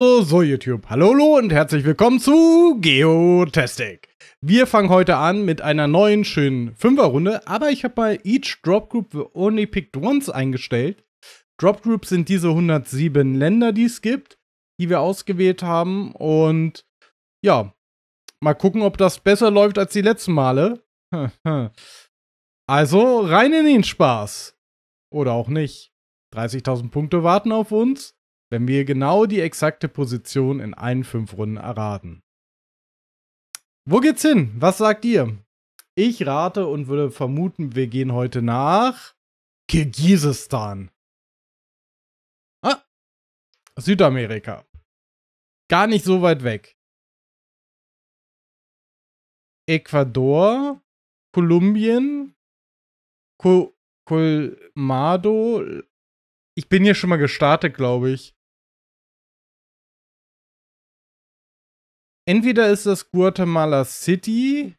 So YouTube, hallo, hallo und herzlich willkommen zu Geotastic. Wir fangen heute an mit einer neuen schönen Fünferrunde, aber ich habe mal Each Drop Group Only Picked Once eingestellt. Drop Groups sind diese 107 Länder, die es gibt, die wir ausgewählt haben und ja, mal gucken, ob das besser läuft als die letzten Male. also rein in den Spaß. Oder auch nicht. 30.000 Punkte warten auf uns wenn wir genau die exakte Position in allen fünf Runden erraten. Wo geht's hin? Was sagt ihr? Ich rate und würde vermuten, wir gehen heute nach Kirgisistan. Ah, Südamerika. Gar nicht so weit weg. Ecuador, Kolumbien, Colmado. Ich bin hier schon mal gestartet, glaube ich. Entweder ist das Guatemala City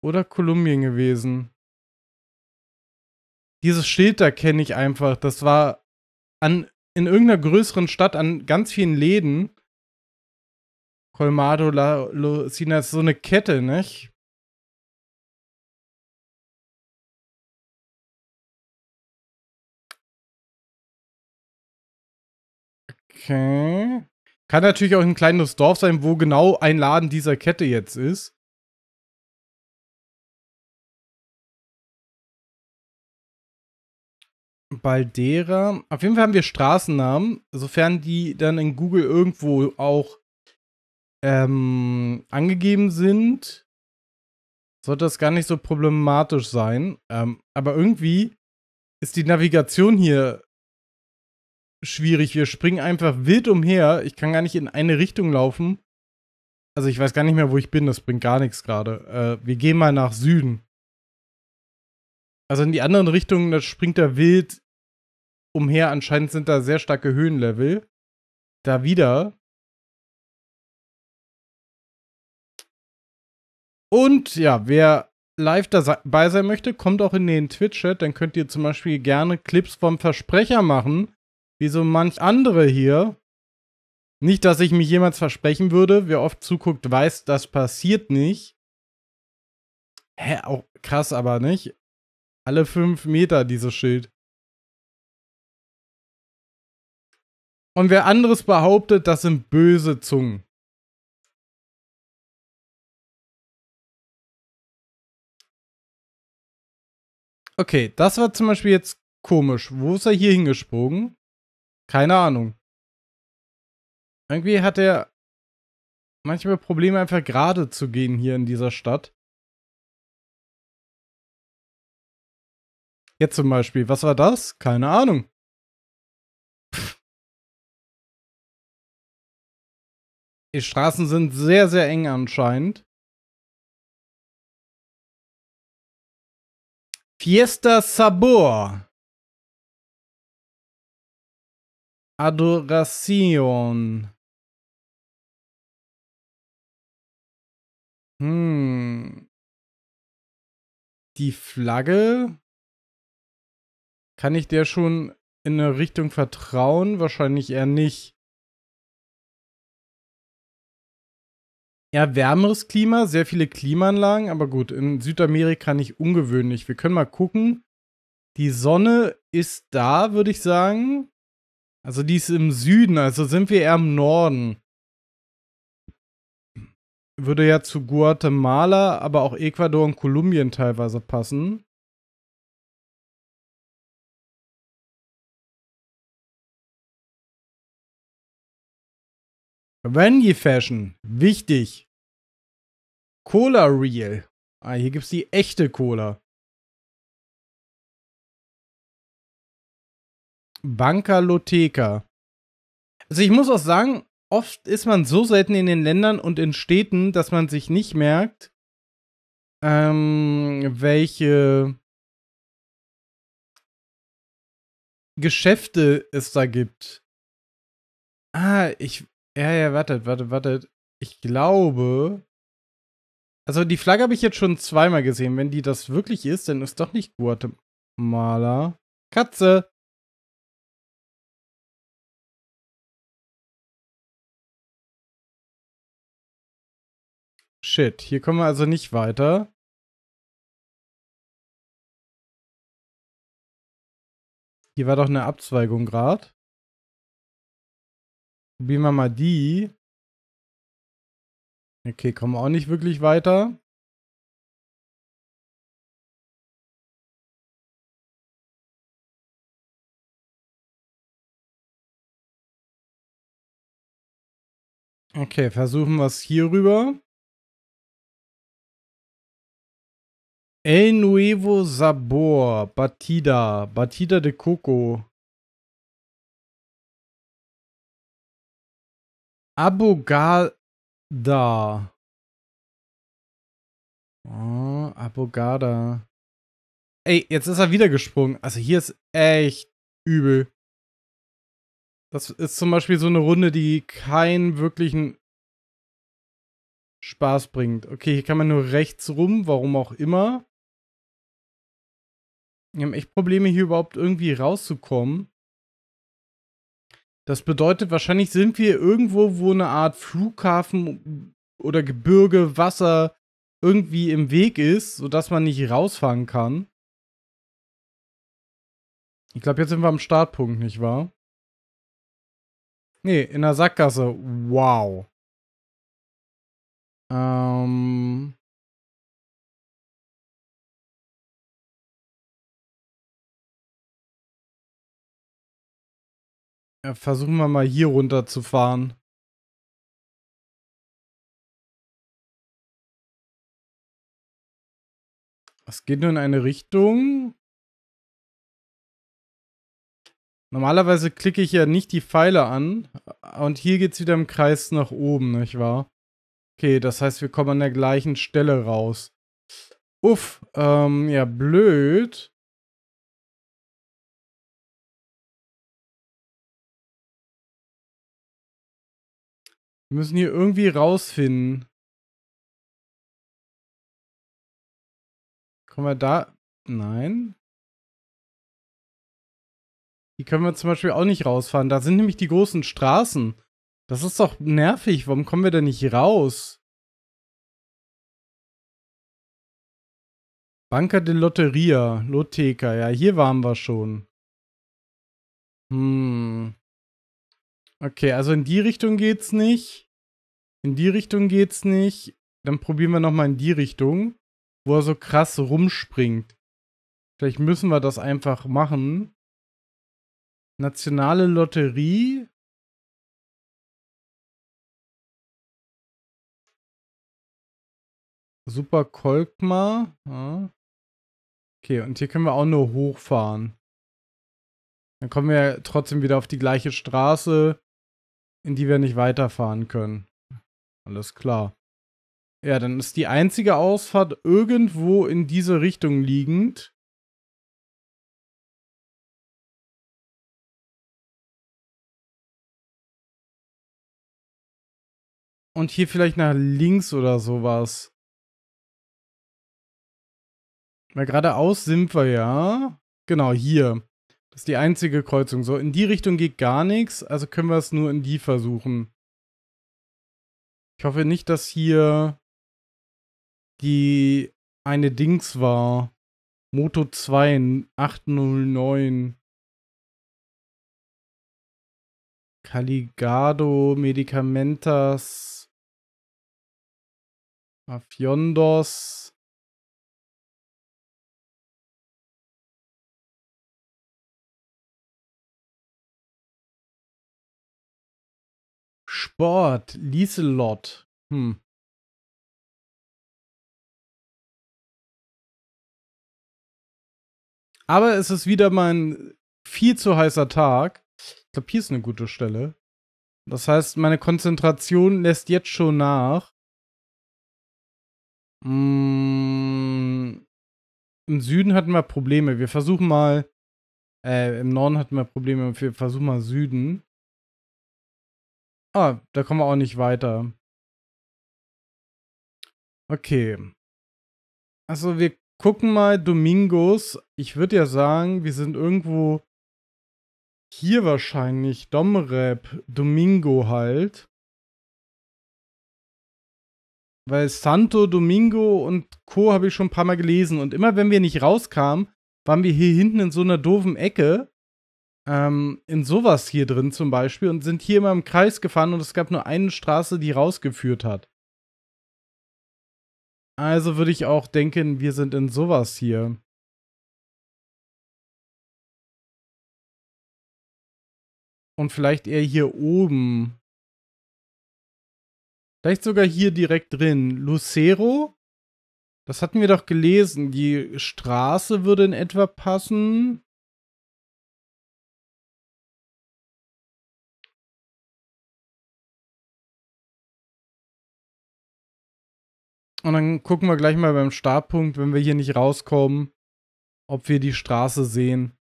oder Kolumbien gewesen. Dieses Schild da kenne ich einfach. Das war an, in irgendeiner größeren Stadt an ganz vielen Läden. Colmado, La Lucina ist so eine Kette, nicht? Okay. Kann natürlich auch ein kleines Dorf sein, wo genau ein Laden dieser Kette jetzt ist. Baldera. Auf jeden Fall haben wir Straßennamen, sofern die dann in Google irgendwo auch ähm, angegeben sind. Sollte das gar nicht so problematisch sein. Ähm, aber irgendwie ist die Navigation hier schwierig. Wir springen einfach wild umher. Ich kann gar nicht in eine Richtung laufen. Also ich weiß gar nicht mehr, wo ich bin. Das bringt gar nichts gerade. Äh, wir gehen mal nach Süden. Also in die anderen Richtungen, da springt er wild umher. Anscheinend sind da sehr starke Höhenlevel. Da wieder. Und ja, wer live dabei sein möchte, kommt auch in den Twitch-Chat. Dann könnt ihr zum Beispiel gerne Clips vom Versprecher machen wie so manch andere hier. Nicht, dass ich mich jemals versprechen würde. Wer oft zuguckt, weiß, das passiert nicht. Hä, auch krass, aber nicht. Alle fünf Meter dieses Schild. Und wer anderes behauptet, das sind böse Zungen. Okay, das war zum Beispiel jetzt komisch. Wo ist er hier hingesprungen? Keine Ahnung. Irgendwie hat er manchmal Probleme, einfach gerade zu gehen hier in dieser Stadt. Jetzt zum Beispiel, was war das? Keine Ahnung. Die Straßen sind sehr, sehr eng anscheinend. Fiesta Sabor. Adoration. Hm. Die Flagge? Kann ich der schon in eine Richtung vertrauen? Wahrscheinlich eher nicht. Eher wärmeres Klima, sehr viele Klimaanlagen, aber gut, in Südamerika nicht ungewöhnlich. Wir können mal gucken. Die Sonne ist da, würde ich sagen. Also die ist im Süden, also sind wir eher im Norden. Würde ja zu Guatemala, aber auch Ecuador und Kolumbien teilweise passen. Randy Fashion, wichtig. Cola Real. Ah, hier gibt es die echte Cola. Bankalotheka. Also ich muss auch sagen, oft ist man so selten in den Ländern und in Städten, dass man sich nicht merkt, ähm, welche Geschäfte es da gibt. Ah, ich. Ja, ja, wartet, wartet, wartet. Ich glaube. Also die Flagge habe ich jetzt schon zweimal gesehen. Wenn die das wirklich ist, dann ist doch nicht Guatemala. Katze! shit. Hier kommen wir also nicht weiter. Hier war doch eine Abzweigung gerade. Probieren wir mal die. Okay, kommen wir auch nicht wirklich weiter. Okay, versuchen wir es hier rüber. El Nuevo Sabor, Batida, Batida de Coco. Abogada. Oh, Abogada. Ey, jetzt ist er wieder gesprungen. Also hier ist echt übel. Das ist zum Beispiel so eine Runde, die keinen wirklichen Spaß bringt. Okay, hier kann man nur rechts rum, warum auch immer. Wir haben echt Probleme, hier überhaupt irgendwie rauszukommen. Das bedeutet, wahrscheinlich sind wir irgendwo, wo eine Art Flughafen oder Gebirge, Wasser irgendwie im Weg ist, sodass man nicht rausfahren kann. Ich glaube, jetzt sind wir am Startpunkt, nicht wahr? Nee, in der Sackgasse. Wow. Ähm. Ja, versuchen wir mal hier runter zu fahren. Es geht nur in eine Richtung. Normalerweise klicke ich ja nicht die Pfeile an. Und hier geht es wieder im Kreis nach oben, nicht wahr? Okay, das heißt, wir kommen an der gleichen Stelle raus. Uff, ähm, ja, blöd. Wir müssen hier irgendwie rausfinden. Kommen wir da? Nein. Die können wir zum Beispiel auch nicht rausfahren. Da sind nämlich die großen Straßen. Das ist doch nervig. Warum kommen wir da nicht raus? Banca de Lotteria, Lotheka. Ja, hier waren wir schon. Hm. Okay, also in die Richtung geht's nicht in die Richtung geht's nicht. Dann probieren wir nochmal in die Richtung, wo er so krass rumspringt. Vielleicht müssen wir das einfach machen. Nationale Lotterie. Super Kolkmar. Ja. Okay, und hier können wir auch nur hochfahren. Dann kommen wir trotzdem wieder auf die gleiche Straße, in die wir nicht weiterfahren können. Alles klar. Ja, dann ist die einzige Ausfahrt irgendwo in diese Richtung liegend. Und hier vielleicht nach links oder sowas. Weil geradeaus sind wir ja. Genau, hier. Das ist die einzige Kreuzung. So, in die Richtung geht gar nichts, also können wir es nur in die versuchen. Ich hoffe nicht, dass hier die eine Dings war. Moto 2 809. Caligado, Medicamentas, Afiondos. Sport. Lieselot. Hm. Aber es ist wieder mal ein viel zu heißer Tag. Ich glaube, hier ist eine gute Stelle. Das heißt, meine Konzentration lässt jetzt schon nach. Mmh. Im Süden hatten wir Probleme. Wir versuchen mal. Äh, im Norden hatten wir Probleme. Wir versuchen mal Süden. Ah, da kommen wir auch nicht weiter. Okay. Also wir gucken mal Domingos. Ich würde ja sagen, wir sind irgendwo hier wahrscheinlich. Domrep, Domingo halt. Weil Santo, Domingo und Co. habe ich schon ein paar Mal gelesen. Und immer wenn wir nicht rauskamen, waren wir hier hinten in so einer doofen Ecke ähm, in sowas hier drin zum Beispiel und sind hier immer im Kreis gefahren und es gab nur eine Straße, die rausgeführt hat. Also würde ich auch denken, wir sind in sowas hier. Und vielleicht eher hier oben. Vielleicht sogar hier direkt drin. Lucero? Das hatten wir doch gelesen. Die Straße würde in etwa passen. Und dann gucken wir gleich mal beim Startpunkt, wenn wir hier nicht rauskommen, ob wir die Straße sehen.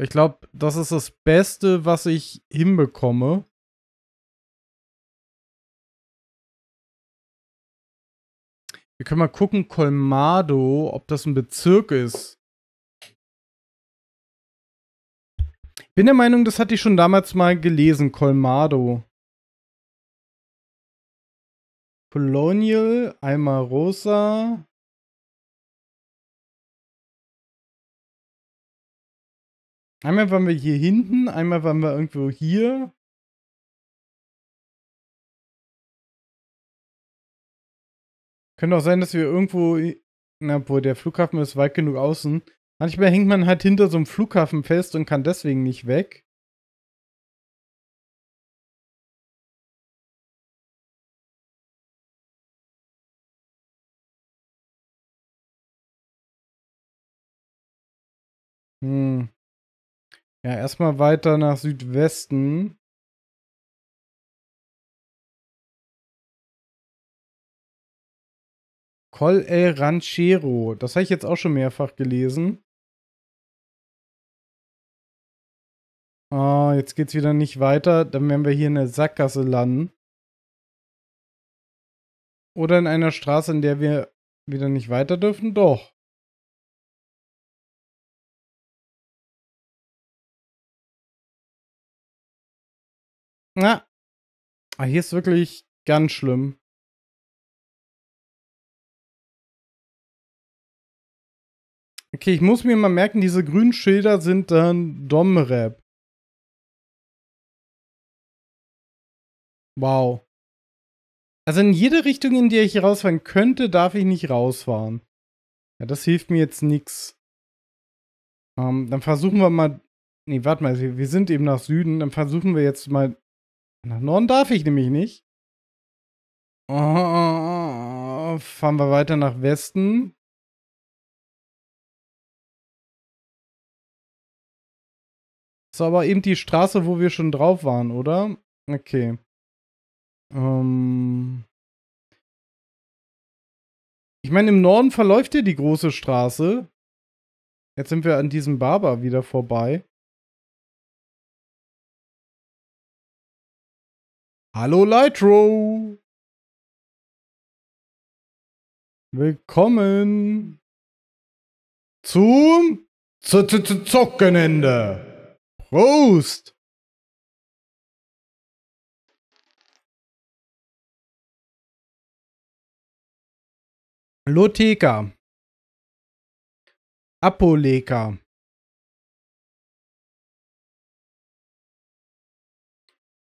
Ich glaube, das ist das Beste, was ich hinbekomme. Wir können mal gucken, Colmado, ob das ein Bezirk ist. Bin der Meinung, das hatte ich schon damals mal gelesen, Colmado. Colonial, einmal rosa. Einmal waren wir hier hinten, einmal waren wir irgendwo hier. Könnte auch sein, dass wir irgendwo. Na, boah, der Flughafen ist weit genug außen. Manchmal hängt man halt hinter so einem Flughafen fest und kann deswegen nicht weg. Ja, erstmal weiter nach Südwesten. Col El Ranchero. Das habe ich jetzt auch schon mehrfach gelesen. Oh, jetzt geht's wieder nicht weiter. Dann werden wir hier in der Sackgasse landen. Oder in einer Straße, in der wir wieder nicht weiter dürfen. Doch. Ja. Aber ah, hier ist wirklich ganz schlimm. Okay, ich muss mir mal merken, diese grünen Schilder sind dann Domrep. Wow. Also in jede Richtung, in die ich rausfahren könnte, darf ich nicht rausfahren. Ja, das hilft mir jetzt nichts. Ähm, dann versuchen wir mal. Nee, warte mal, wir sind eben nach Süden. Dann versuchen wir jetzt mal nach Norden darf ich nämlich nicht. Oh, oh, oh. Fahren wir weiter nach Westen. Das war aber eben die Straße, wo wir schon drauf waren, oder? Okay. Ähm ich meine, im Norden verläuft ja die große Straße. Jetzt sind wir an diesem Barber wieder vorbei. Hallo Lightro! Willkommen zum Z -Z -Z Zockenende. Prost! Lotheka. Apoleka.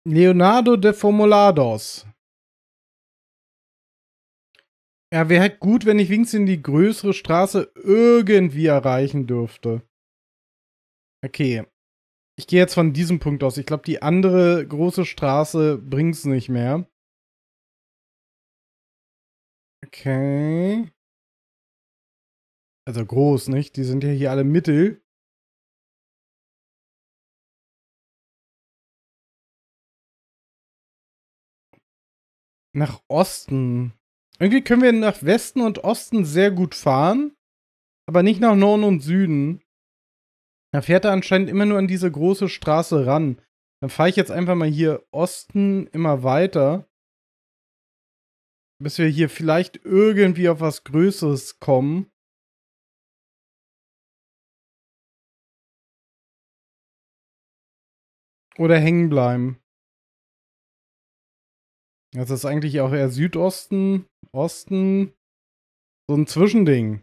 Leonardo de Formulados. Ja, wäre halt gut, wenn ich wenigstens die größere Straße irgendwie erreichen dürfte. Okay. Ich gehe jetzt von diesem Punkt aus. Ich glaube, die andere große Straße bringt es nicht mehr. Okay. Also groß, nicht? Die sind ja hier alle mittel. nach Osten. Irgendwie können wir nach Westen und Osten sehr gut fahren, aber nicht nach Norden und Süden. Da fährt er anscheinend immer nur an diese große Straße ran. Dann fahre ich jetzt einfach mal hier Osten immer weiter, bis wir hier vielleicht irgendwie auf was Größeres kommen. Oder hängen bleiben. Also ist eigentlich auch eher Südosten, Osten, so ein Zwischending.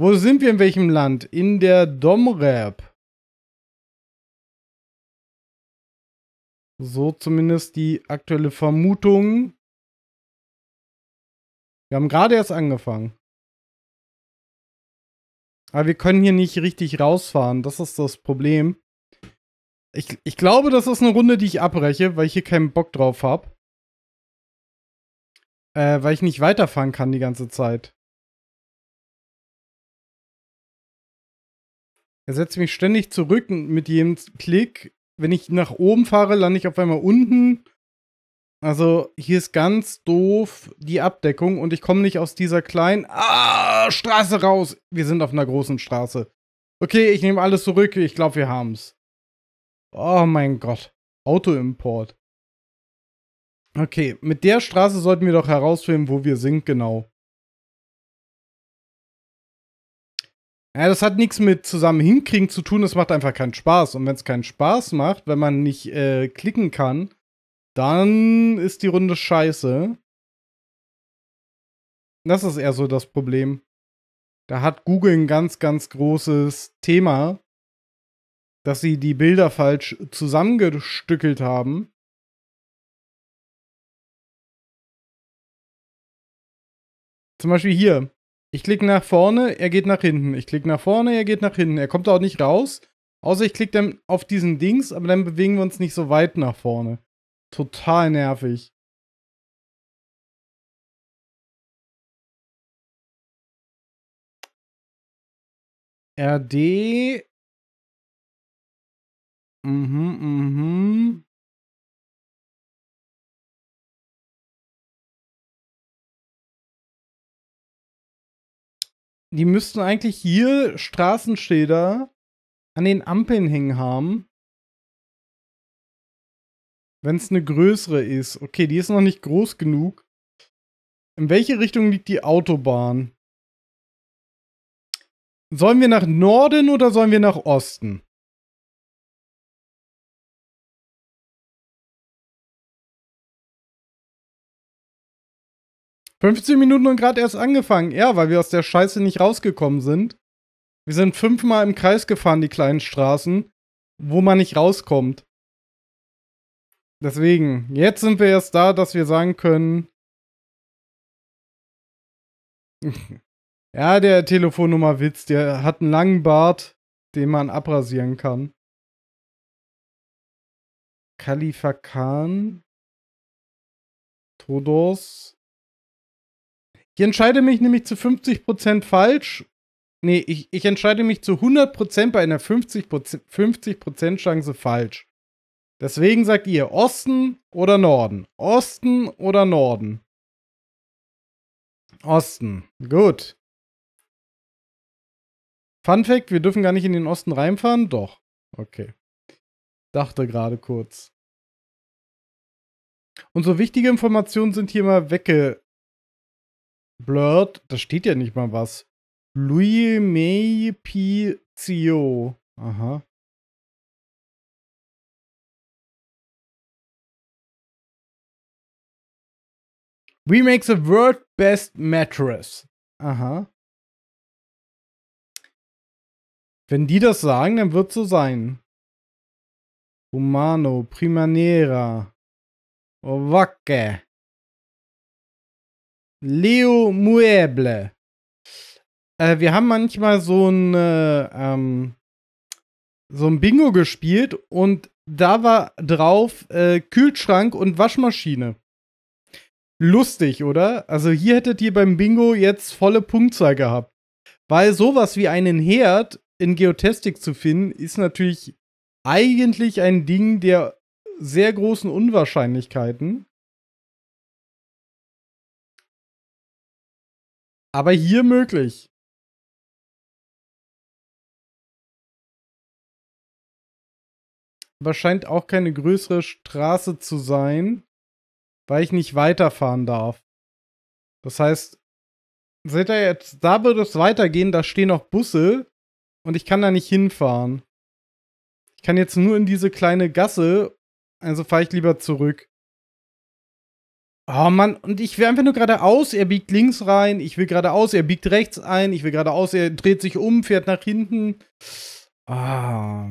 Wo sind wir in welchem Land? In der Domrep. So zumindest die aktuelle Vermutung. Wir haben gerade erst angefangen. Aber wir können hier nicht richtig rausfahren. Das ist das Problem. Ich, ich glaube, das ist eine Runde, die ich abbreche, weil ich hier keinen Bock drauf habe. Äh, weil ich nicht weiterfahren kann die ganze Zeit. Er setzt mich ständig zurück mit jedem Klick. Wenn ich nach oben fahre, lande ich auf einmal unten. Also hier ist ganz doof die Abdeckung und ich komme nicht aus dieser kleinen ah, Straße raus. Wir sind auf einer großen Straße. Okay, ich nehme alles zurück. Ich glaube, wir haben es. Oh mein Gott. Autoimport. Okay, mit der Straße sollten wir doch herausfinden, wo wir sind genau. Ja, das hat nichts mit zusammen hinkriegen zu tun, das macht einfach keinen Spaß. Und wenn es keinen Spaß macht, wenn man nicht äh, klicken kann, dann ist die Runde scheiße. Das ist eher so das Problem. Da hat Google ein ganz, ganz großes Thema dass sie die Bilder falsch zusammengestückelt haben. Zum Beispiel hier. Ich klicke nach vorne, er geht nach hinten. Ich klicke nach vorne, er geht nach hinten. Er kommt auch nicht raus. Außer ich klicke dann auf diesen Dings, aber dann bewegen wir uns nicht so weit nach vorne. Total nervig. RD Mhm, mhm. Die müssten eigentlich hier Straßenschilder an den Ampeln hängen haben. Wenn es eine größere ist. Okay, die ist noch nicht groß genug. In welche Richtung liegt die Autobahn? Sollen wir nach Norden oder sollen wir nach Osten? 15 Minuten und gerade erst angefangen. Ja, weil wir aus der Scheiße nicht rausgekommen sind. Wir sind fünfmal im Kreis gefahren, die kleinen Straßen, wo man nicht rauskommt. Deswegen, jetzt sind wir erst da, dass wir sagen können. ja, der Telefonnummerwitz, der hat einen langen Bart, den man abrasieren kann. Khalifa Khan. Todos. Ich entscheide mich nämlich zu 50% falsch. Nee, ich, ich entscheide mich zu 100% bei einer 50%, 50 Chance falsch. Deswegen sagt ihr Osten oder Norden? Osten oder Norden? Osten. Gut. Fun Fact: Wir dürfen gar nicht in den Osten reinfahren? Doch. Okay. Dachte gerade kurz. Unsere so wichtige Informationen sind hier mal wegge Blurred, da steht ja nicht mal was. Louis May Pizio. Aha. We make the World Best Mattress. Aha. Wenn die das sagen, dann wird es so sein. Humano, Primanera, Ovacke. Leo Mueble. Äh, wir haben manchmal so ein, äh, ähm, so ein Bingo gespielt und da war drauf äh, Kühlschrank und Waschmaschine. Lustig, oder? Also hier hättet ihr beim Bingo jetzt volle Punktzahl gehabt. Weil sowas wie einen Herd in Geotastic zu finden, ist natürlich eigentlich ein Ding der sehr großen Unwahrscheinlichkeiten. aber hier möglich. Aber scheint auch keine größere Straße zu sein, weil ich nicht weiterfahren darf. Das heißt, seht ihr jetzt, da würde es weitergehen, da stehen noch Busse und ich kann da nicht hinfahren. Ich kann jetzt nur in diese kleine Gasse, also fahre ich lieber zurück. Oh Mann, und ich will einfach nur geradeaus, er biegt links rein, ich will geradeaus, er biegt rechts ein, ich will geradeaus, er dreht sich um, fährt nach hinten. Ah.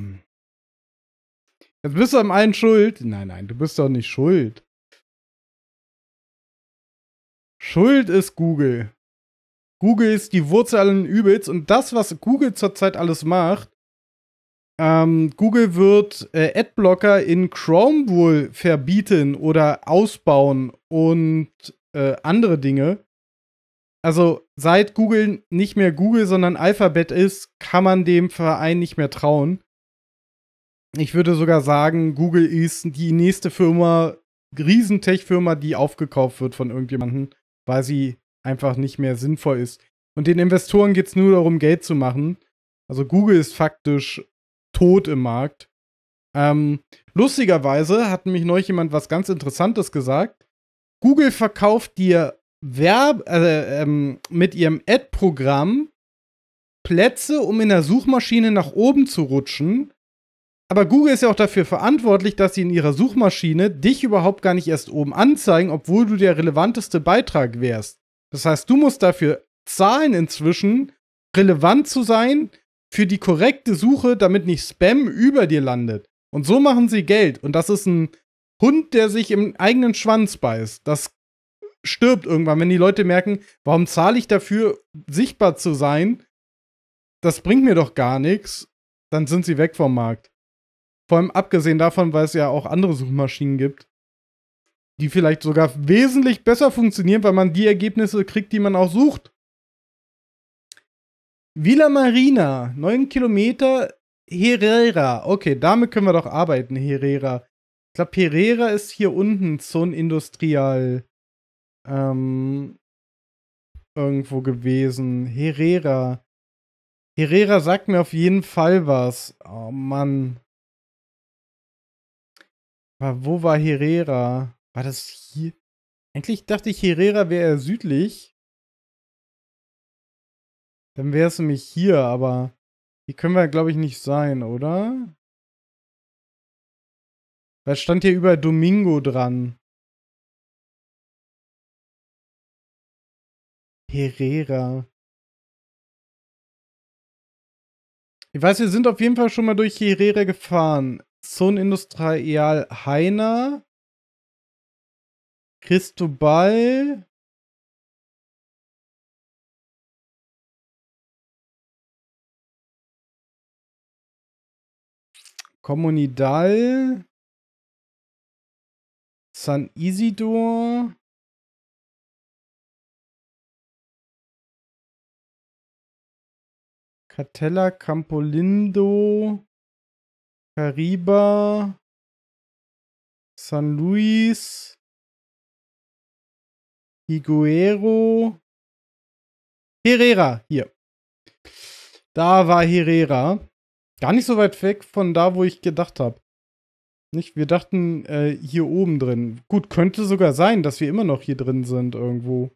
Jetzt bist du am einen schuld. Nein, nein, du bist doch nicht schuld. Schuld ist Google. Google ist die Wurzel allen Übels und das, was Google zurzeit alles macht, ähm, Google wird äh, Adblocker in Chrome wohl verbieten oder ausbauen und äh, andere Dinge. Also seit Google nicht mehr Google, sondern Alphabet ist, kann man dem Verein nicht mehr trauen. Ich würde sogar sagen, Google ist die nächste Firma, Riesentech-Firma, die aufgekauft wird von irgendjemandem, weil sie einfach nicht mehr sinnvoll ist. Und den Investoren geht es nur darum, Geld zu machen. Also Google ist faktisch tot im Markt. Ähm, lustigerweise hat nämlich neulich jemand was ganz Interessantes gesagt. Google verkauft dir Werb äh, ähm, mit ihrem Ad-Programm Plätze, um in der Suchmaschine nach oben zu rutschen. Aber Google ist ja auch dafür verantwortlich, dass sie in ihrer Suchmaschine dich überhaupt gar nicht erst oben anzeigen, obwohl du der relevanteste Beitrag wärst. Das heißt, du musst dafür zahlen inzwischen, relevant zu sein, für die korrekte Suche, damit nicht Spam über dir landet. Und so machen sie Geld. Und das ist ein Hund, der sich im eigenen Schwanz beißt. Das stirbt irgendwann, wenn die Leute merken, warum zahle ich dafür, sichtbar zu sein? Das bringt mir doch gar nichts. Dann sind sie weg vom Markt. Vor allem abgesehen davon, weil es ja auch andere Suchmaschinen gibt, die vielleicht sogar wesentlich besser funktionieren, weil man die Ergebnisse kriegt, die man auch sucht. Villa Marina, 9 Kilometer, Herrera. Okay, damit können wir doch arbeiten, Herrera. Ich glaube, Herrera ist hier unten Zone Industrial ähm, irgendwo gewesen. Herrera. Herrera sagt mir auf jeden Fall was. Oh Mann. Aber wo war Herrera? War das hier? Eigentlich dachte ich, Herrera wäre südlich. Dann wäre es nämlich hier, aber hier können wir, glaube ich, nicht sein, oder? Weil stand hier über Domingo dran. Herrera. Ich weiß, wir sind auf jeden Fall schon mal durch Herrera gefahren. Zone Industrial Heiner. Cristobal. Comunidal, San Isidor, Catella, Campolindo, Cariba, San Luis, Higuero, Herrera, hier. Da war Herrera. Gar nicht so weit weg von da, wo ich gedacht habe. Nicht? Wir dachten äh, hier oben drin. Gut, könnte sogar sein, dass wir immer noch hier drin sind irgendwo.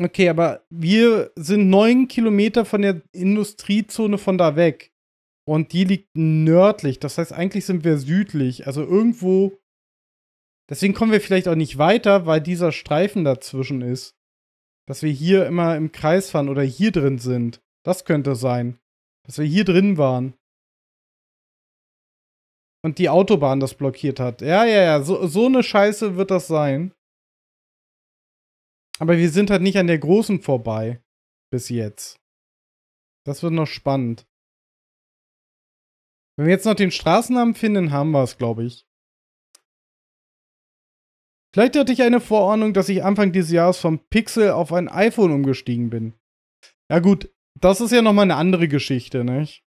Okay, aber wir sind neun Kilometer von der Industriezone von da weg. Und die liegt nördlich. Das heißt, eigentlich sind wir südlich. Also irgendwo. Deswegen kommen wir vielleicht auch nicht weiter, weil dieser Streifen dazwischen ist. Dass wir hier immer im Kreis fahren oder hier drin sind. Das könnte sein. Dass wir hier drin waren. Und die Autobahn das blockiert hat. Ja, ja, ja. So, so eine Scheiße wird das sein. Aber wir sind halt nicht an der großen vorbei. Bis jetzt. Das wird noch spannend. Wenn wir jetzt noch den Straßennamen finden, haben wir es, glaube ich. Vielleicht hatte ich eine Vorordnung, dass ich Anfang dieses Jahres vom Pixel auf ein iPhone umgestiegen bin. Ja gut, das ist ja nochmal eine andere Geschichte, nicht?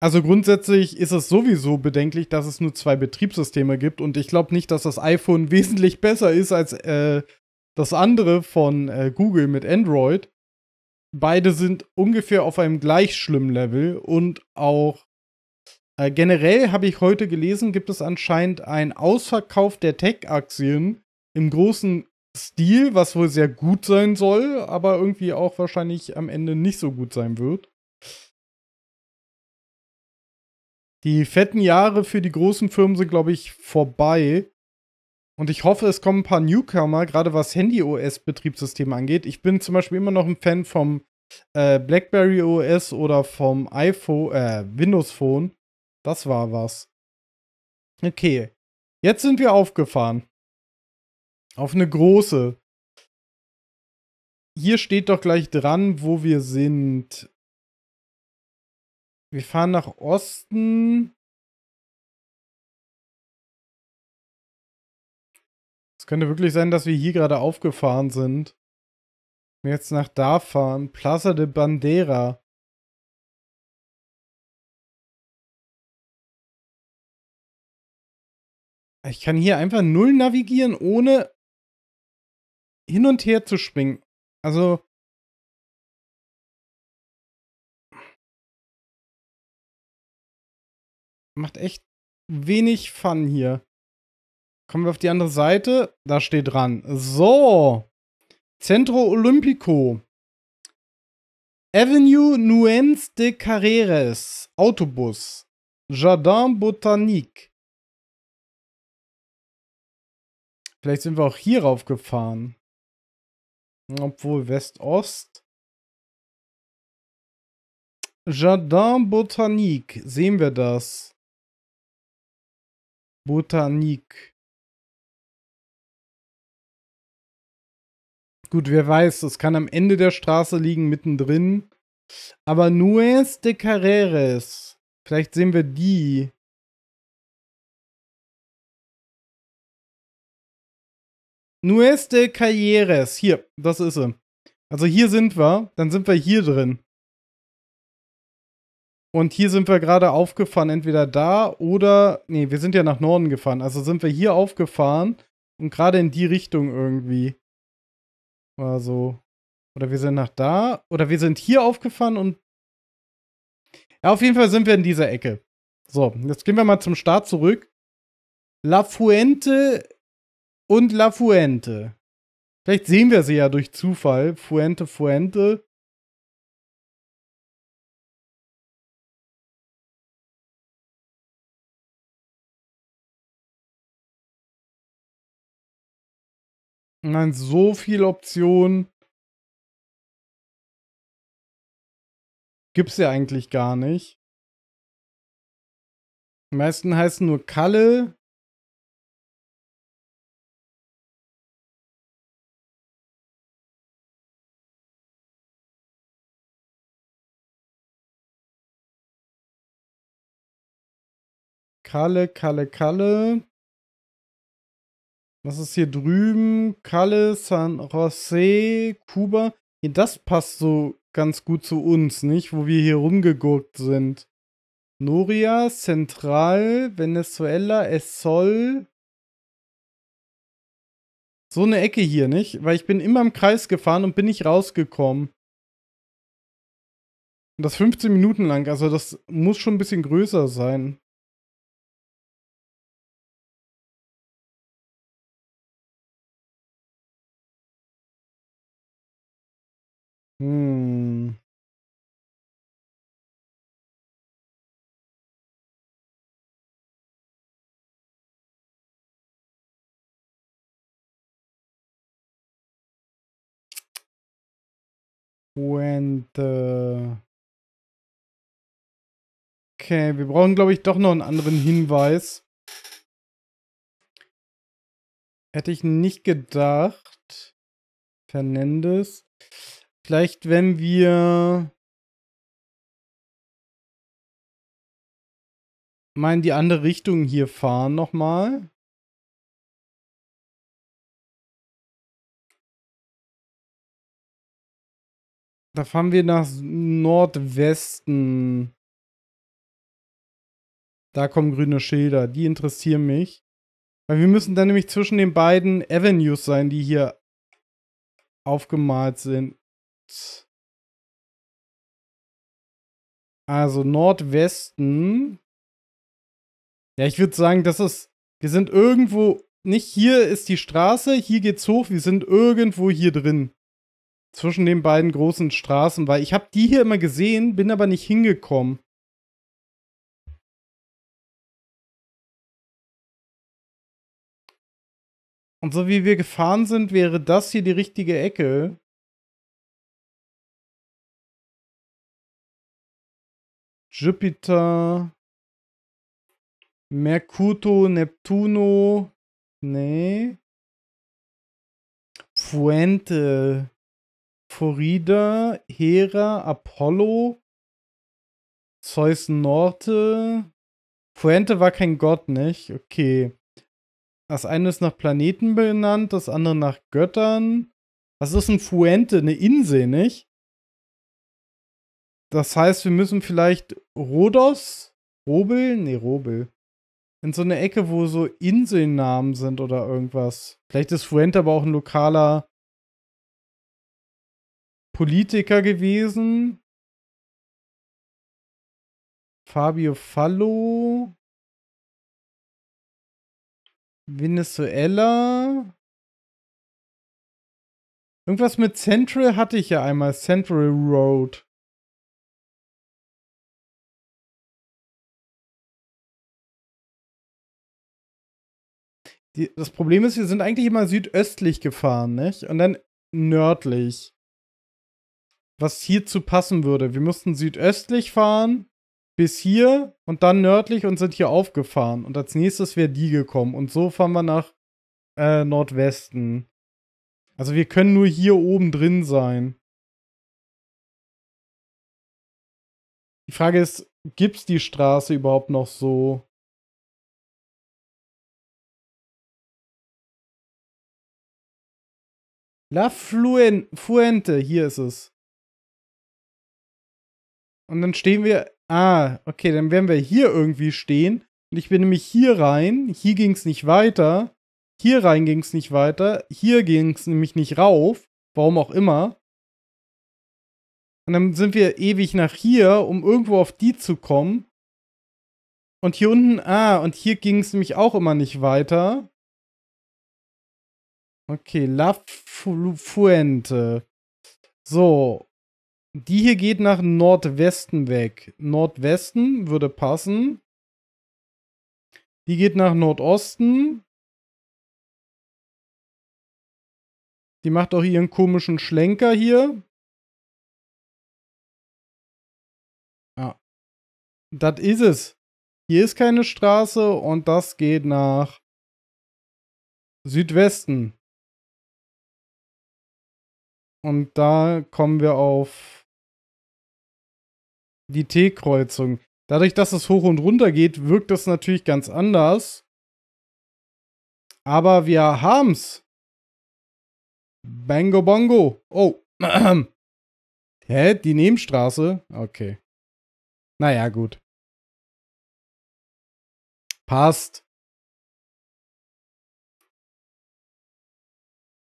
Also grundsätzlich ist es sowieso bedenklich, dass es nur zwei Betriebssysteme gibt und ich glaube nicht, dass das iPhone wesentlich besser ist als äh, das andere von äh, Google mit Android. Beide sind ungefähr auf einem gleich schlimmen Level und auch äh, generell habe ich heute gelesen, gibt es anscheinend einen Ausverkauf der Tech-Aktien im großen Stil, was wohl sehr gut sein soll, aber irgendwie auch wahrscheinlich am Ende nicht so gut sein wird. Die fetten Jahre für die großen Firmen sind, glaube ich, vorbei. Und ich hoffe, es kommen ein paar Newcomer, gerade was Handy-OS-Betriebssystem angeht. Ich bin zum Beispiel immer noch ein Fan vom äh, BlackBerry OS oder vom iPhone, äh, Windows Phone. Das war was. Okay. Jetzt sind wir aufgefahren. Auf eine große. Hier steht doch gleich dran, wo wir sind. Wir fahren nach Osten. Es könnte wirklich sein, dass wir hier gerade aufgefahren sind. Und jetzt nach da fahren. Plaza de Bandera. Ich kann hier einfach null navigieren, ohne hin und her zu springen. Also. Macht echt wenig Fun hier. Kommen wir auf die andere Seite. Da steht dran. So. Centro Olimpico. Avenue Nuens de Carreres. Autobus. Jardin Botanique. Vielleicht sind wir auch hier hierauf gefahren. Obwohl West-Ost. Jardin Botanique. Sehen wir das? Botanique. Gut, wer weiß, das kann am Ende der Straße liegen, mittendrin. Aber Nuez de Carreres. Vielleicht sehen wir die. Nueste Calleres. Hier, das ist sie. Also hier sind wir. Dann sind wir hier drin. Und hier sind wir gerade aufgefahren, entweder da oder. Nee, wir sind ja nach Norden gefahren. Also sind wir hier aufgefahren und gerade in die Richtung irgendwie. War so. Oder wir sind nach da. Oder wir sind hier aufgefahren und. Ja, auf jeden Fall sind wir in dieser Ecke. So, jetzt gehen wir mal zum Start zurück. La Fuente und La Fuente. Vielleicht sehen wir sie ja durch Zufall. Fuente, Fuente. Nein, so viele Optionen es ja eigentlich gar nicht. Die meisten heißen nur Kalle, Kalle, Kalle, Kalle. Was ist hier drüben? Kalle, San Jose, Kuba. Ja, das passt so ganz gut zu uns, nicht? Wo wir hier rumgegurkt sind. Noria, Central, Venezuela, Es Sol. So eine Ecke hier, nicht? Weil ich bin immer im Kreis gefahren und bin nicht rausgekommen. Und das 15 Minuten lang, also das muss schon ein bisschen größer sein. Hm. Went. Äh okay, wir brauchen, glaube ich, doch noch einen anderen Hinweis. Hätte ich nicht gedacht. Fernandes. Vielleicht, wenn wir. mal in die andere Richtung hier fahren nochmal. Da fahren wir nach Nordwesten. Da kommen grüne Schilder. Die interessieren mich. Weil wir müssen dann nämlich zwischen den beiden Avenues sein, die hier aufgemalt sind. Also Nordwesten. Ja, ich würde sagen, das ist. Wir sind irgendwo. Nicht hier ist die Straße, hier geht's hoch, wir sind irgendwo hier drin. Zwischen den beiden großen Straßen, weil ich habe die hier immer gesehen, bin aber nicht hingekommen. Und so wie wir gefahren sind, wäre das hier die richtige Ecke. Jupiter, Mercuto, Neptuno, nee, Fuente, Forida, Hera, Apollo, Zeus Norte. Fuente war kein Gott, nicht? Okay. Das eine ist nach Planeten benannt, das andere nach Göttern. Was ist ein Fuente? Eine Insel, nicht? Das heißt, wir müssen vielleicht Rodos, Robel? Nee, Robel. In so eine Ecke, wo so Inselnamen sind oder irgendwas. Vielleicht ist Fuente aber auch ein lokaler Politiker gewesen. Fabio Fallo. Venezuela. Irgendwas mit Central hatte ich ja einmal. Central Road. Die, das Problem ist, wir sind eigentlich immer südöstlich gefahren, nicht? Und dann nördlich. Was hierzu passen würde. Wir mussten südöstlich fahren bis hier und dann nördlich und sind hier aufgefahren. Und als nächstes wäre die gekommen. Und so fahren wir nach äh, Nordwesten. Also wir können nur hier oben drin sein. Die Frage ist, gibt es die Straße überhaupt noch so? La Fluen Fuente, hier ist es. Und dann stehen wir. Ah, okay, dann werden wir hier irgendwie stehen. Und ich bin nämlich hier rein. Hier ging es nicht weiter. Hier rein ging es nicht weiter. Hier ging es nämlich nicht rauf. Warum auch immer. Und dann sind wir ewig nach hier, um irgendwo auf die zu kommen. Und hier unten, ah, und hier ging es nämlich auch immer nicht weiter. Okay, La Fuente. So. Die hier geht nach Nordwesten weg. Nordwesten würde passen. Die geht nach Nordosten. Die macht auch ihren komischen Schlenker hier. Ja. Ah. Das ist es. Hier ist keine Straße und das geht nach Südwesten. Und da kommen wir auf die T-Kreuzung. Dadurch, dass es hoch und runter geht, wirkt das natürlich ganz anders. Aber wir haben's. Bango Bongo. Oh. Hä? Die Nebenstraße? Okay. Naja, gut. Passt.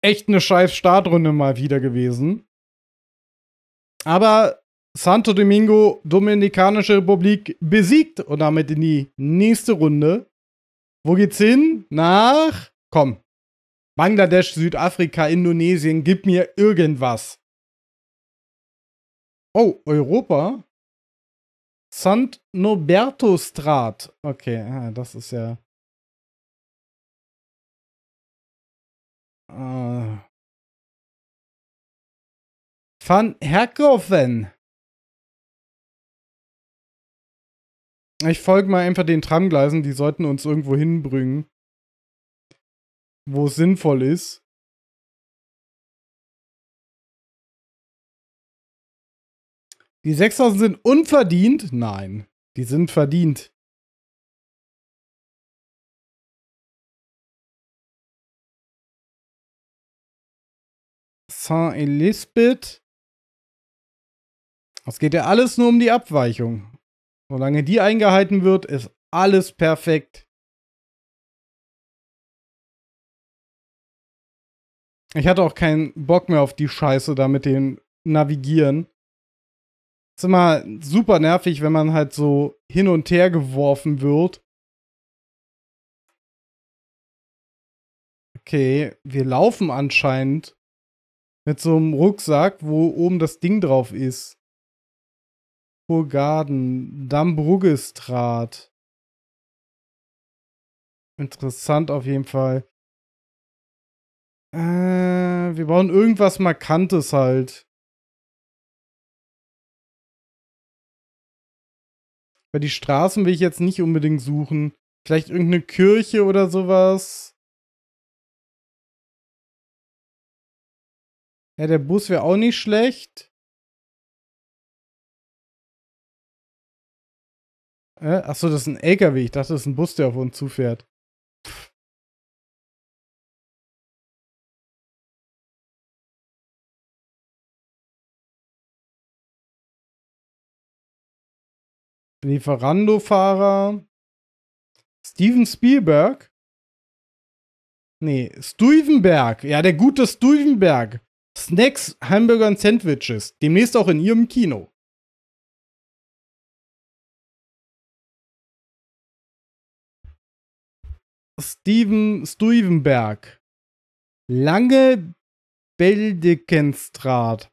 echt eine scheiß Startrunde mal wieder gewesen. Aber Santo Domingo, Dominikanische Republik besiegt und damit in die nächste Runde. Wo geht's hin? Nach, komm, Bangladesch, Südafrika, Indonesien, gib mir irgendwas. Oh, Europa? Sant Noberto Strat. Okay, ah, das ist ja Uh, van Herkoven. Ich folge mal einfach den Tramgleisen, die sollten uns irgendwo hinbringen, wo es sinnvoll ist. Die 6000 sind unverdient? Nein, die sind verdient. Saint Elizabeth. Es geht ja alles nur um die Abweichung. Solange die eingehalten wird, ist alles perfekt. Ich hatte auch keinen Bock mehr auf die Scheiße da mit dem Navigieren. Ist immer super nervig, wenn man halt so hin und her geworfen wird. Okay, wir laufen anscheinend mit so einem Rucksack, wo oben das Ding drauf ist. Burgaden, Dambruggestraat. Interessant auf jeden Fall. Äh, wir brauchen irgendwas Markantes halt. Bei die Straßen will ich jetzt nicht unbedingt suchen. Vielleicht irgendeine Kirche oder sowas. Ja, der Bus wäre auch nicht schlecht. Äh, achso, das ist ein LKW. Ich dachte, das ist ein Bus, der auf uns zufährt. Lieferando-Fahrer. Steven Spielberg? Nee, Stuvenberg. Ja, der gute Stuvenberg. Snacks, Hamburger und Sandwiches. Demnächst auch in ihrem Kino. Steven Stuivenberg. Lange Beldekenstraat.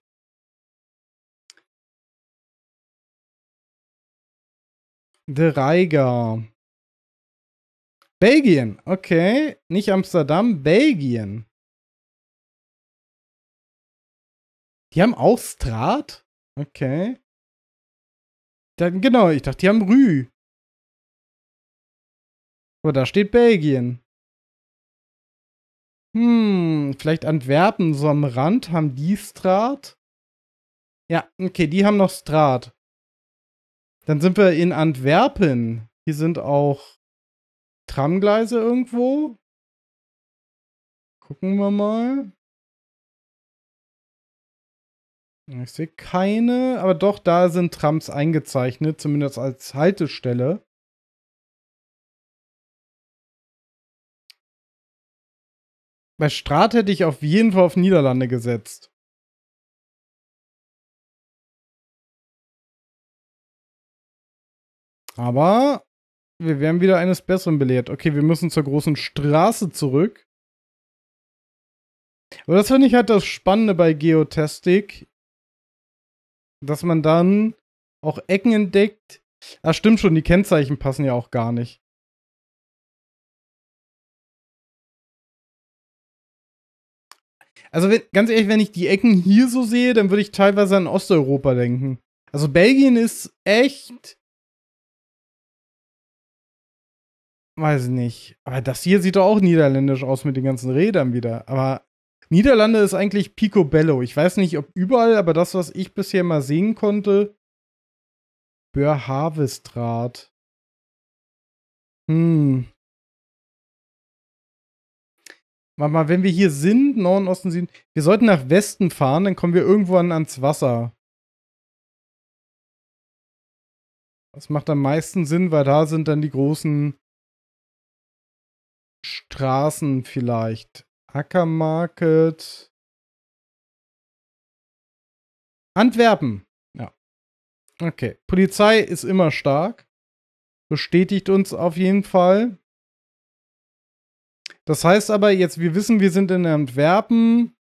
De Reiger. Belgien, okay. Nicht Amsterdam, Belgien. Die haben auch Strat? Okay. Dann genau, ich dachte, die haben Rü. Aber da steht Belgien. Hm, vielleicht Antwerpen, so am Rand, haben die Strat? Ja, okay, die haben noch Strat. Dann sind wir in Antwerpen. Hier sind auch Tramgleise irgendwo. Gucken wir mal. Ich sehe keine, aber doch, da sind Trams eingezeichnet, zumindest als Haltestelle. Bei Strat hätte ich auf jeden Fall auf Niederlande gesetzt. Aber wir werden wieder eines Besseren belehrt. Okay, wir müssen zur großen Straße zurück. Aber das finde ich halt das Spannende bei Geotastic dass man dann auch Ecken entdeckt. Ah, stimmt schon, die Kennzeichen passen ja auch gar nicht. Also wenn, ganz ehrlich, wenn ich die Ecken hier so sehe, dann würde ich teilweise an Osteuropa denken. Also Belgien ist echt. Weiß nicht. Aber das hier sieht doch auch niederländisch aus mit den ganzen Rädern wieder. Aber Niederlande ist eigentlich Picobello. Ich weiß nicht, ob überall, aber das, was ich bisher mal sehen konnte, Börharvestrat. Hm. Warte mal, wenn wir hier sind, Norden, Osten, Süden, wir sollten nach Westen fahren, dann kommen wir irgendwann ans Wasser. Das macht am meisten Sinn, weil da sind dann die großen Straßen vielleicht. Ackermarket. Antwerpen. Ja. Okay. Polizei ist immer stark. Bestätigt uns auf jeden Fall. Das heißt aber jetzt, wir wissen, wir sind in Antwerpen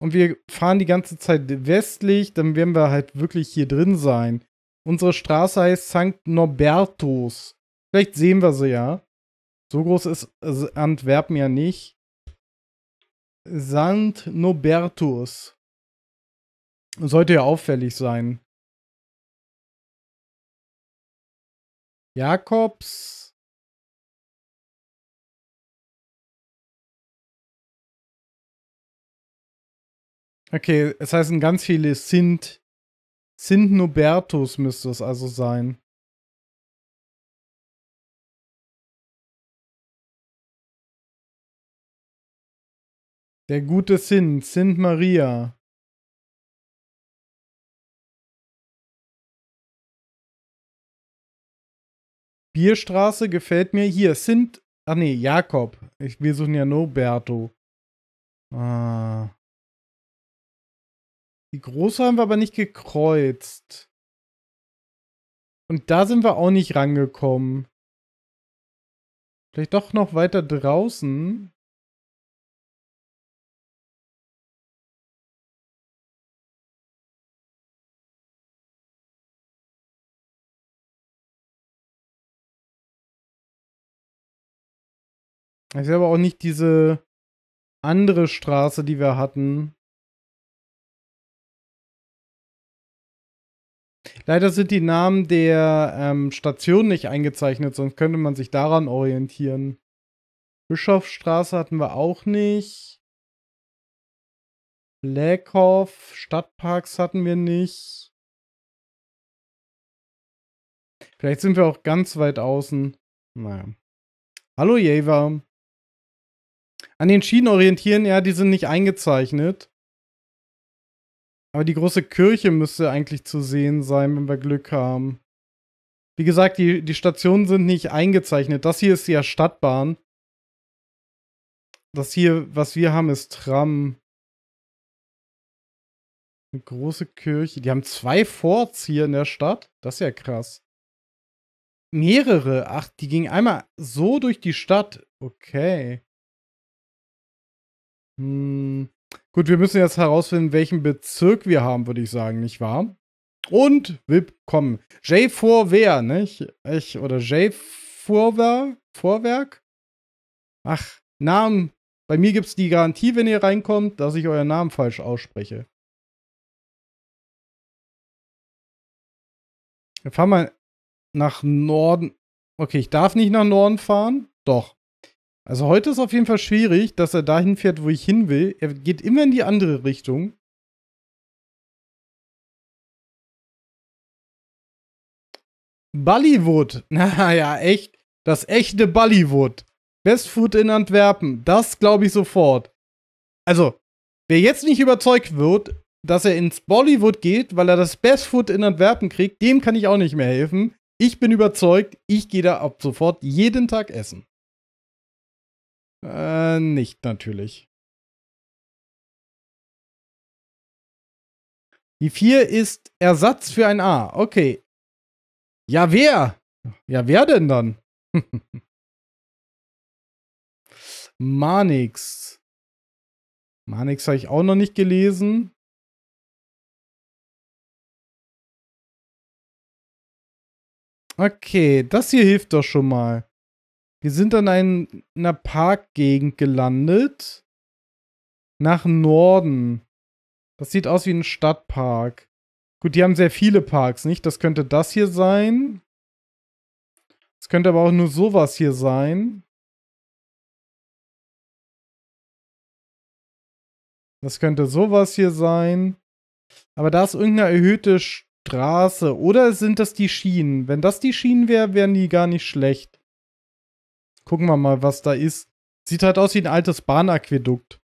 und wir fahren die ganze Zeit westlich, dann werden wir halt wirklich hier drin sein. Unsere Straße heißt St. Norbertus. Vielleicht sehen wir sie ja. So groß ist äh, Antwerpen ja nicht. Sant Nobertus. Sollte ja auffällig sein. Jakobs. Okay, es heißen ganz viele Sint. Sint Nobertus müsste es also sein. Der gute Sint, Sint Maria. Bierstraße gefällt mir. Hier, Sint. Ach nee, Jakob. Ich, wir suchen ja Noberto. Ah. Die große haben wir aber nicht gekreuzt. Und da sind wir auch nicht rangekommen. Vielleicht doch noch weiter draußen. Ich sehe aber auch nicht diese andere Straße, die wir hatten. Leider sind die Namen der ähm, Stationen nicht eingezeichnet, sonst könnte man sich daran orientieren. Bischofstraße hatten wir auch nicht. Blackhoff, Stadtparks hatten wir nicht. Vielleicht sind wir auch ganz weit außen. Naja. Hallo Jeva an den Schienen orientieren. Ja, die sind nicht eingezeichnet. Aber die große Kirche müsste eigentlich zu sehen sein, wenn wir Glück haben. Wie gesagt, die, die Stationen sind nicht eingezeichnet. Das hier ist ja Stadtbahn. Das hier, was wir haben, ist Tram. Eine große Kirche. Die haben zwei Forts hier in der Stadt. Das ist ja krass. Mehrere. Ach, die gingen einmal so durch die Stadt. Okay. Hm. Gut, wir müssen jetzt herausfinden, welchen Bezirk wir haben, würde ich sagen, nicht wahr? Und willkommen. J Vorwehr, nicht? Ich, oder J Vorwer, Vorwerk? Ach, Namen. Bei mir gibt es die Garantie, wenn ihr reinkommt, dass ich euren Namen falsch ausspreche. Wir fahren mal nach Norden. Okay, ich darf nicht nach Norden fahren. Doch. Also heute ist auf jeden Fall schwierig, dass er dahin fährt, wo ich hin will. Er geht immer in die andere Richtung. Bollywood. Naja, echt. Das echte Bollywood. Best Food in Antwerpen. Das glaube ich sofort. Also, wer jetzt nicht überzeugt wird, dass er ins Bollywood geht, weil er das Best Food in Antwerpen kriegt, dem kann ich auch nicht mehr helfen. Ich bin überzeugt, ich gehe da ab sofort jeden Tag essen. Äh, nicht natürlich. Die 4 ist Ersatz für ein A. Okay. Ja, wer? Ja, wer denn dann? Manix. Manix habe ich auch noch nicht gelesen. Okay, das hier hilft doch schon mal. Wir sind dann in einer Parkgegend gelandet. Nach Norden. Das sieht aus wie ein Stadtpark. Gut, die haben sehr viele Parks, nicht? Das könnte das hier sein. Das könnte aber auch nur sowas hier sein. Das könnte sowas hier sein. Aber da ist irgendeine erhöhte Straße. Oder sind das die Schienen? Wenn das die Schienen wäre, wären die gar nicht schlecht. Gucken wir mal, was da ist. Sieht halt aus wie ein altes Bahnaquädukt.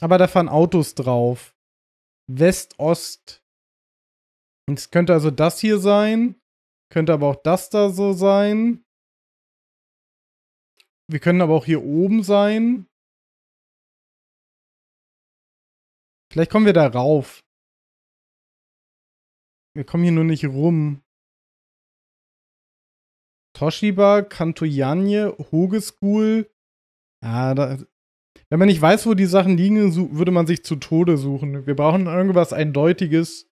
Aber da fahren Autos drauf. West-Ost. Und Es könnte also das hier sein. Könnte aber auch das da so sein. Wir können aber auch hier oben sein. Vielleicht kommen wir da rauf. Wir kommen hier nur nicht rum. Toshiba, Kantoyanye, Hoge School. Ja, da, wenn man nicht weiß, wo die Sachen liegen, würde man sich zu Tode suchen. Wir brauchen irgendwas Eindeutiges.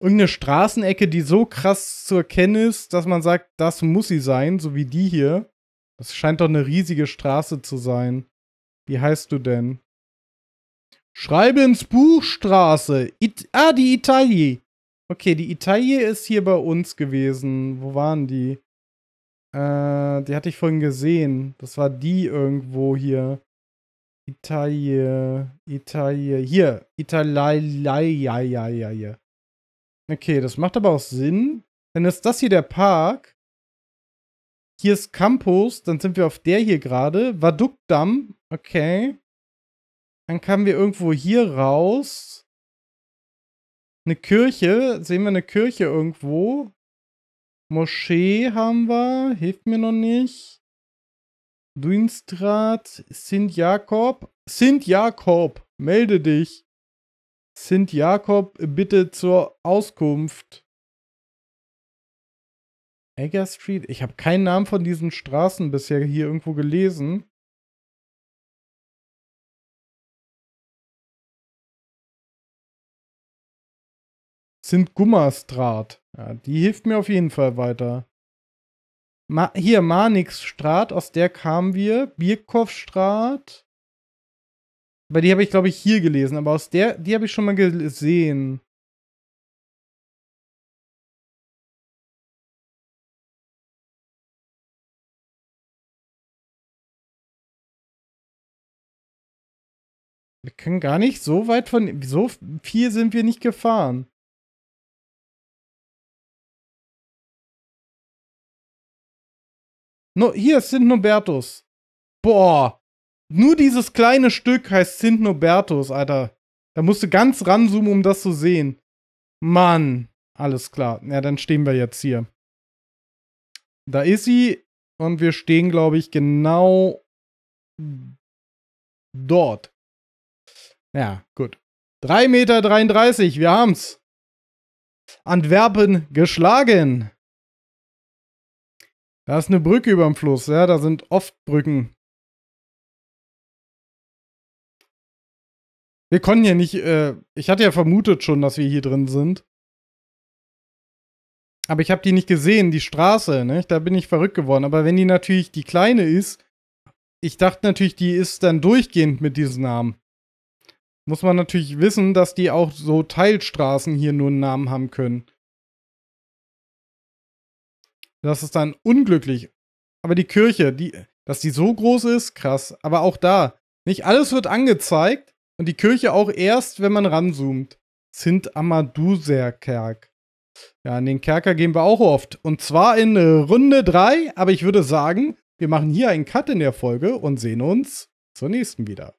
Irgendeine Straßenecke, die so krass zu erkennen ist, dass man sagt, das muss sie sein, so wie die hier. Das scheint doch eine riesige Straße zu sein. Wie heißt du denn? Schreibe ins Buch Straße. It ah, die Italie. Okay, die Italie ist hier bei uns gewesen. Wo waren die? Äh, die hatte ich vorhin gesehen. Das war die irgendwo hier. Italie, Italie, hier, Italie, Okay, das macht aber auch Sinn. Dann ist das hier der Park. Hier ist Campus, dann sind wir auf der hier gerade. Vadukdamm, okay. Dann kamen wir irgendwo hier raus. Eine Kirche, sehen wir eine Kirche irgendwo. Moschee haben wir, hilft mir noch nicht. Dünstrat, Sint Jakob. Sint Jakob, melde dich. Sint Jakob, bitte zur Auskunft. Egger Street, ich habe keinen Namen von diesen Straßen bisher hier irgendwo gelesen. sind Gummastrat. Ja, die hilft mir auf jeden Fall weiter. Ma hier, Manixstrat, aus der kamen wir. Birkhoffstrat. Bei die habe ich, glaube ich, hier gelesen, aber aus der, die habe ich schon mal gesehen. Wir können gar nicht so weit von. So viel sind wir nicht gefahren. No, hier, Sint-Nobertus. Boah. Nur dieses kleine Stück heißt Sint-Nobertus, Alter. Da musst du ganz ranzoomen, um das zu sehen. Mann. Alles klar. Ja, dann stehen wir jetzt hier. Da ist sie. Und wir stehen, glaube ich, genau dort. Ja, gut. 3,33 Meter, wir haben's. Antwerpen geschlagen. Da ist eine Brücke über dem Fluss, ja, da sind oft Brücken. Wir konnten ja nicht, äh, ich hatte ja vermutet schon, dass wir hier drin sind. Aber ich habe die nicht gesehen, die Straße, ne? da bin ich verrückt geworden. Aber wenn die natürlich die kleine ist, ich dachte natürlich, die ist dann durchgehend mit diesem Namen. Muss man natürlich wissen, dass die auch so Teilstraßen hier nur einen Namen haben können. Das ist dann unglücklich. Aber die Kirche, die, dass die so groß ist, krass. Aber auch da, nicht alles wird angezeigt und die Kirche auch erst, wenn man ranzoomt. Sint Amaduser Kerk. Ja, in den Kerker gehen wir auch oft. Und zwar in äh, Runde 3, aber ich würde sagen, wir machen hier einen Cut in der Folge und sehen uns zur nächsten wieder.